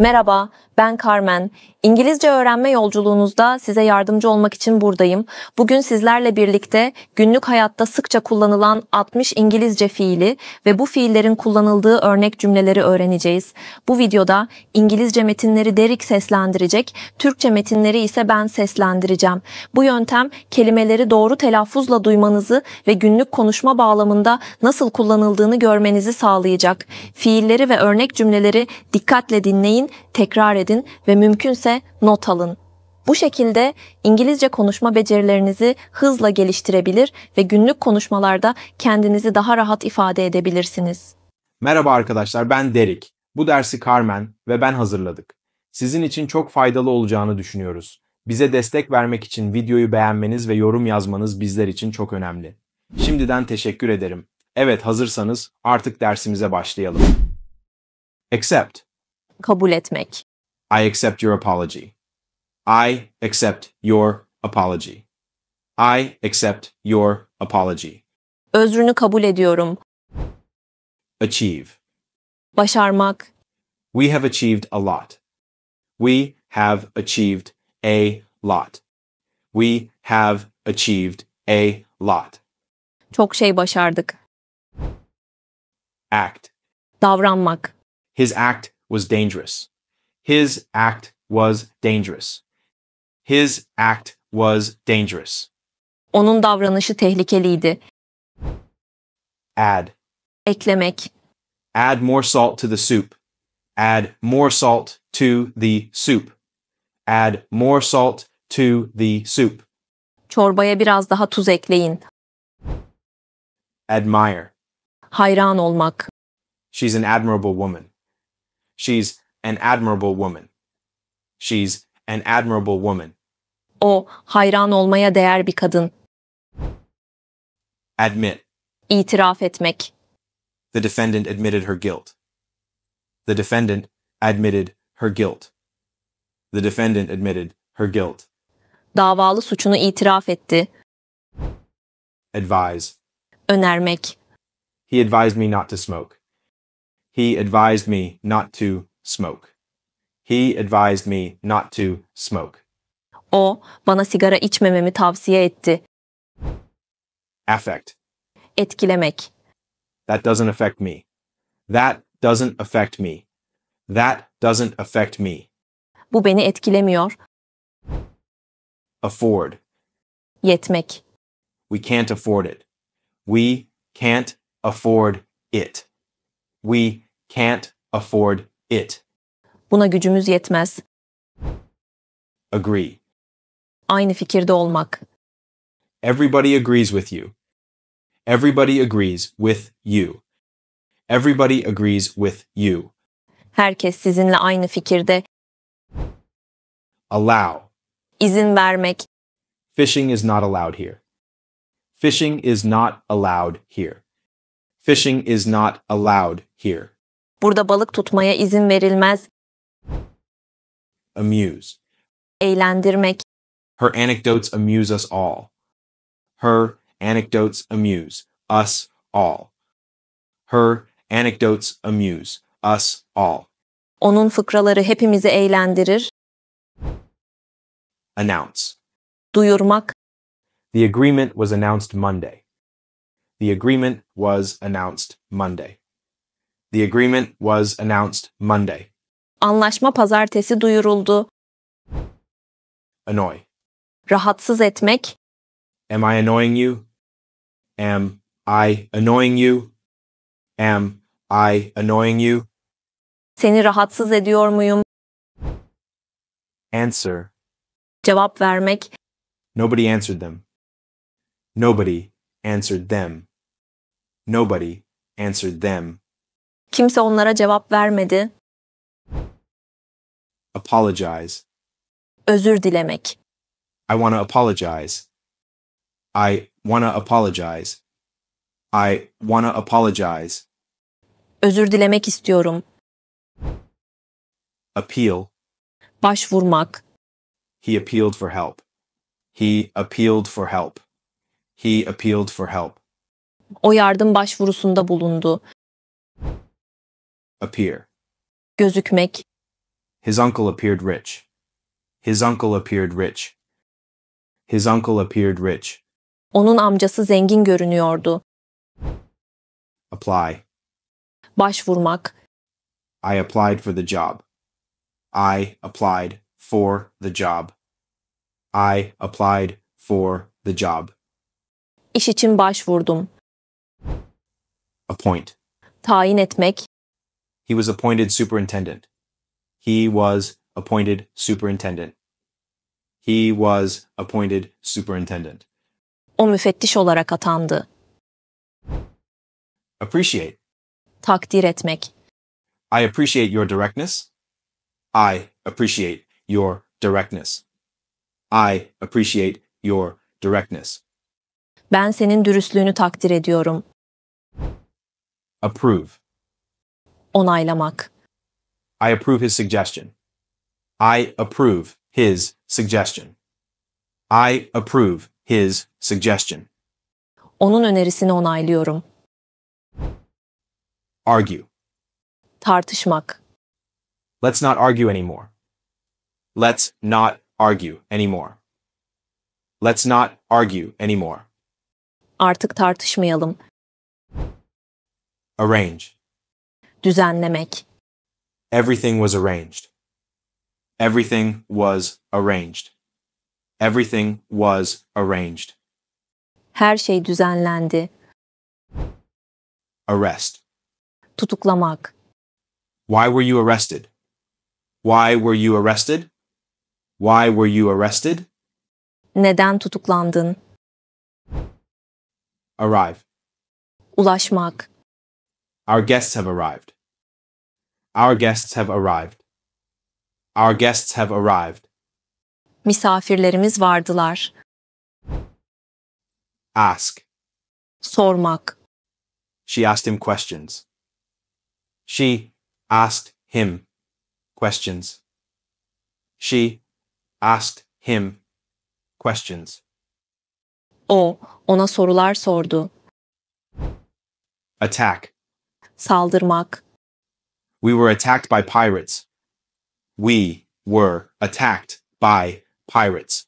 Merhaba, ben Carmen. İngilizce öğrenme yolculuğunuzda size yardımcı olmak için buradayım. Bugün sizlerle birlikte günlük hayatta sıkça kullanılan 60 İngilizce fiili ve bu fiillerin kullanıldığı örnek cümleleri öğreneceğiz. Bu videoda İngilizce metinleri Derek seslendirecek, Türkçe metinleri ise ben seslendireceğim. Bu yöntem kelimeleri doğru telaffuzla duymanızı ve günlük konuşma bağlamında nasıl kullanıldığını görmenizi sağlayacak. Fiilleri ve örnek cümleleri dikkatle dinleyin tekrar edin ve mümkünse not alın. Bu şekilde İngilizce konuşma becerilerinizi hızla geliştirebilir ve günlük konuşmalarda kendinizi daha rahat ifade edebilirsiniz. Merhaba arkadaşlar, ben Derik. Bu dersi Carmen ve ben hazırladık. Sizin için çok faydalı olacağını düşünüyoruz. Bize destek vermek için videoyu beğenmeniz ve yorum yazmanız bizler için çok önemli. Şimdiden teşekkür ederim. Evet hazırsanız artık dersimize başlayalım. Accept kabul etmek. I accept your apology. I accept your apology. I accept your apology. Özrünü kabul ediyorum. Achieve. Başarmak. We have achieved a lot. We have achieved a lot. We have achieved a lot. Çok şey başardık. Act. Davranmak. His act was dangerous. His act was dangerous. His act was dangerous. Onun davranışı tehlikeliydi. Add. Eklemek. Add more salt to the soup. Add more salt to the soup. Add more salt to the soup. Çorbaya biraz daha tuz ekleyin. Admire. Hayran olmak. She's an admirable woman. She's an admirable woman. She's an admirable woman. O hayran olmaya değer bir kadın. Admit. İtiraf etmek. The defendant admitted her guilt. The defendant admitted her guilt. The defendant admitted her guilt. Davalı suçunu itiraf etti. Advise. Önermek. He advised me not to smoke. He advised me not to smoke. He advised me not to smoke. O bana sigara içmememi tavsiye etti. Affect. Etkilemek. That doesn't affect me. That doesn't affect me. That doesn't affect me. Bu beni etkilemiyor. Afford. Yetmek. We can't afford it. We can't afford it. We can't afford it. Buna gücümüz yetmez. Agree. Aynı fikirde olmak. Everybody agrees with you. Everybody agrees with you. Everybody agrees with you. Herkes sizinle aynı fikirde. Allow. İzin vermek. Fishing is not allowed here. Fishing is not allowed here. Fishing is not allowed here. Burada balık tutmaya izin verilmez. Amuse. Eğlendirmek. Her anecdotes amuse us all. Her anecdotes amuse us all. Her anecdotes amuse us all. Onun fıkraları hepimizi eğlendirir. Announce. Duyurmak. The agreement was announced Monday. The agreement was announced Monday. The agreement was announced Monday. Anlaşma pazartesi duyuruldu. Annoy. Rahatsız etmek. Am I annoying you? Am I annoying you? Am I annoying you? Seni rahatsız ediyor muyum? Answer. Cevap vermek. Nobody answered them. Nobody answered them. Nobody answered them. Kimse onlara cevap vermedi. Apologize. Özür dilemek. I want to apologize. I want to apologize. I want to apologize. Özür dilemek istiyorum. Appeal. Başvurmak. He appealed for help. He appealed for help. He appealed for help. O yardım başvurusunda bulundu. Appear. Gözükmek. His uncle appeared rich. His uncle appeared rich. His uncle appeared rich. Onun amcası zengin görünüyordu. Apply. Başvurmak. I applied for the job. I applied for the job. I applied for the job. İş için başvurdum. Appoint. Tayin etmek. He was appointed superintendent. He was appointed superintendent. He was appointed superintendent. O müfettiş olarak atandı. Appreciate. Takdir etmek. I appreciate your directness. I appreciate your directness. I appreciate your directness. Ben senin dürüstlüğünü takdir ediyorum. Approve onaylamak. I approve his suggestion. I approve his suggestion. I approve his suggestion. Onun önerisini onaylıyorum. Argue. Tartışmak. Let's not argue anymore. Let's not argue anymore. Let's not argue anymore. Artık tartışmayalım. Arrange düzenlemek. Everything was arranged. Everything was arranged. Everything was arranged. Her şey düzenlendi. Arrest. Tutuklamak. Why were you arrested? Why were you arrested? Why were you arrested? Neden tutuklandın? Arrive. Ulaşmak. Our guests have arrived. Our guests have arrived. Our guests have arrived. Misafirlerimiz vardılar. Ask. Sormak. She asked him questions. She asked him questions. She asked him questions. O ona sorular sordu. Attack. saldırmak. We were attacked by pirates. We were attacked by pirates.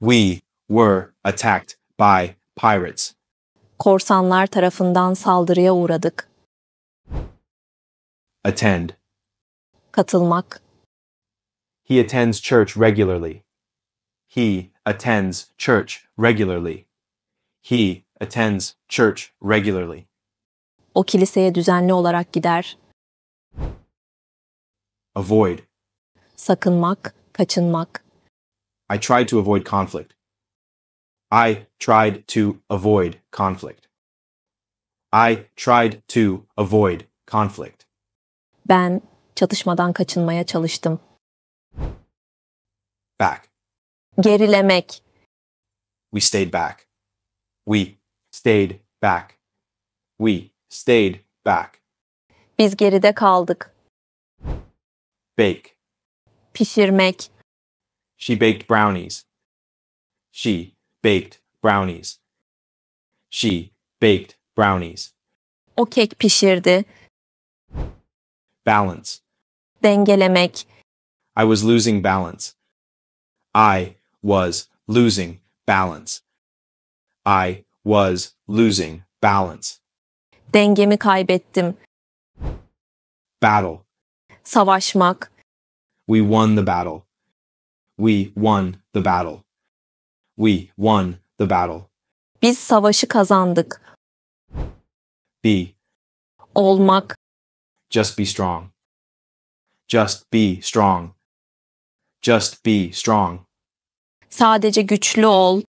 We were attacked by pirates. Korsanlar tarafından saldırıya uğradık. Attend. Katılmak. He attends church regularly. He attends church regularly. He attends church regularly. O kiliseye düzenli olarak gider. Avoid. Sakınmak, kaçınmak. I tried to avoid conflict. I tried to avoid conflict. I tried to avoid conflict. Ben çatışmadan kaçınmaya çalıştım. Back. Gerilemek. We stayed back. We stayed back. We stayed back. Biz geride kaldık. Bake. Pişirmek. She baked brownies. She baked brownies. She baked brownies. O kek pişirdi. Balance. Dengelemek. I was losing balance. I was losing balance. I was losing balance. Dengemi kaybettim. Battle. Savaşmak. We won the battle. We won the battle. We won the battle. Biz savaşı kazandık. Be. Olmak. Just be strong. Just be strong. Just be strong. Sadece güçlü ol.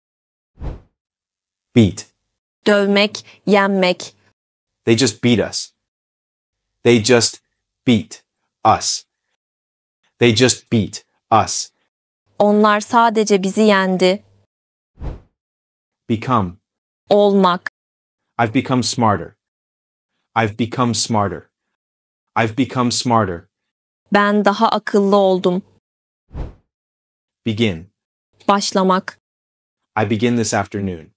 Beat. Dövmek, yenmek. They just beat us. They just beat us. They just beat us. Onlar sadece bizi yendi. Become. Olmak. I've become smarter. I've become smarter. I've become smarter. Ben daha akıllı oldum. Begin. Başlamak. I begin this afternoon.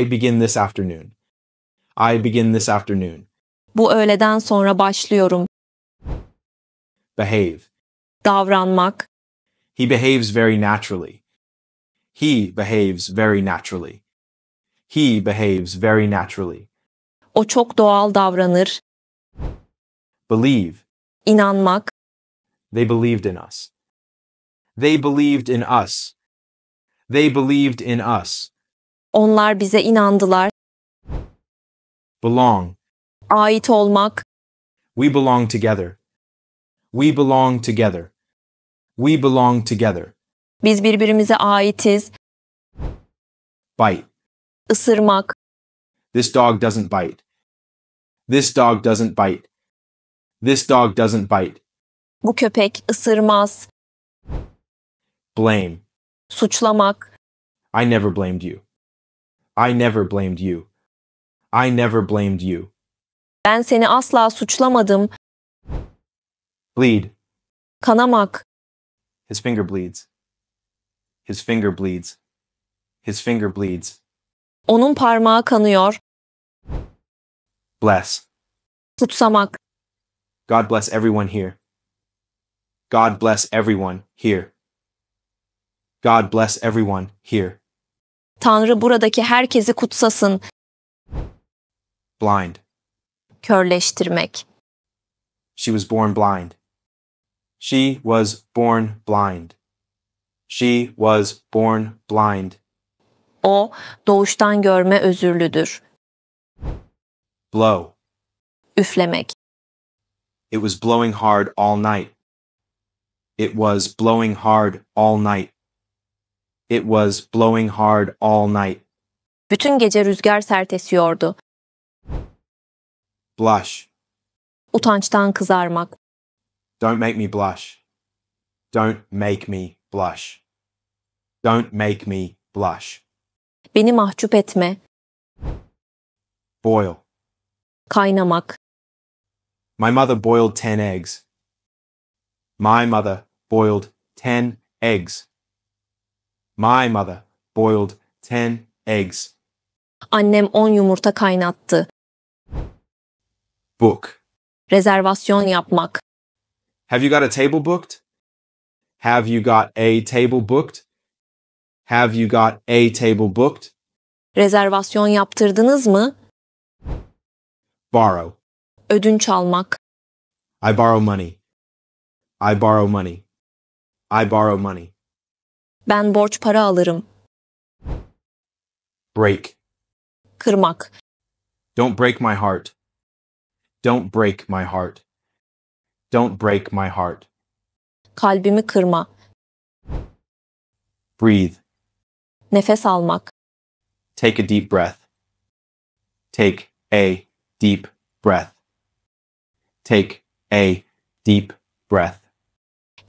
I begin this afternoon. I begin this afternoon. Bu öğleden sonra başlıyorum. Behave. Davranmak. He behaves very naturally. He behaves very naturally. He behaves very naturally. O çok doğal davranır. Believe. İnanmak. They believed in us. They believed in us. They believed in us. Onlar bize inandılar belong. Ait olmak. We belong together. We belong together. We belong together. Biz birbirimize aitiz. Bite. Isırmak. This dog doesn't bite. This dog doesn't bite. This dog doesn't bite. Bu köpek ısırmaz. Blame. Suçlamak. I never blamed you. I never blamed you. I never blamed you. Ben seni asla suçlamadım. Bleed. Kanamak. His finger bleeds. His finger bleeds. His finger bleeds. Onun parmağı kanıyor. Bless. Kutsamak. God bless everyone here. God bless everyone here. God bless everyone here. Tanrı buradaki herkesi kutsasın blind. Körleştirmek. She was born blind. She was born blind. She was born blind. O doğuştan görme özürlüdür. Blow. Üflemek. It was blowing hard all night. It was blowing hard all night. It was blowing hard all night. Bütün gece rüzgar sert esiyordu. Blush. Utançtan kızarmak. Don't make me blush. Don't make me blush. Don't make me blush. Beni mahcup etme. Boil. Kaynamak. My mother boiled 10 eggs. My mother boiled 10 eggs. My mother boiled 10 eggs. Annem 10 yumurta kaynattı. Book. Rezervasyon yapmak. Have you got a table booked? Have you got a table booked? Have you got a table booked? Rezervasyon yaptırdınız mı? Borrow. Ödünç almak. I borrow money. I borrow money. I borrow money. Ben borç para alırım. Break. Kırmak. Don't break my heart. Don't break my heart. Don't break my heart. Kalbimi kırma. Breathe. Nefes almak. Take a deep breath. Take a deep breath. Take a deep breath.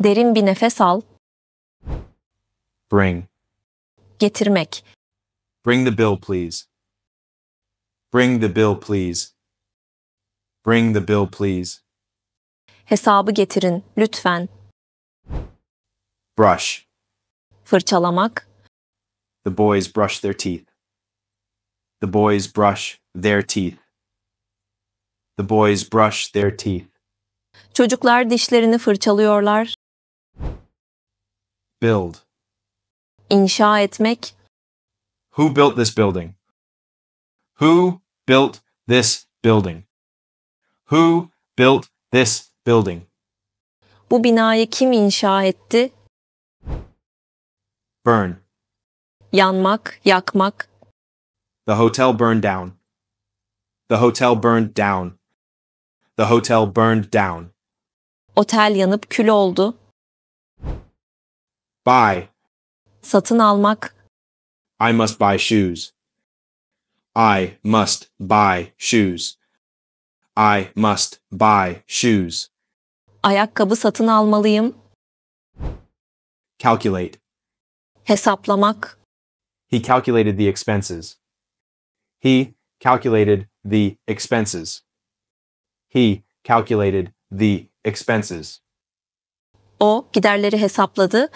Derin bir nefes al. Bring. Getirmek. Bring the bill, please. Bring the bill, please. Bring the bill, please. Hesabı getirin, lütfen. Brush. Fırçalamak. The boys brush their teeth. The boys brush their teeth. The boys brush their teeth. Çocuklar dişlerini fırçalıyorlar. Build. İnşa etmek. Who built this building? Who built this building? Who built this building? Bu binayı kim inşa etti? Burn. Yanmak, yakmak. The hotel burned down. The hotel burned down. The hotel burned down. Otel yanıp kül oldu. Buy. Satın almak. I must buy shoes. I must buy shoes. I must buy shoes. Ayakkabı satın almalıyım. Calculate. Hesaplamak. He calculated the expenses. He calculated the expenses. He calculated the expenses. O giderleri hesapladı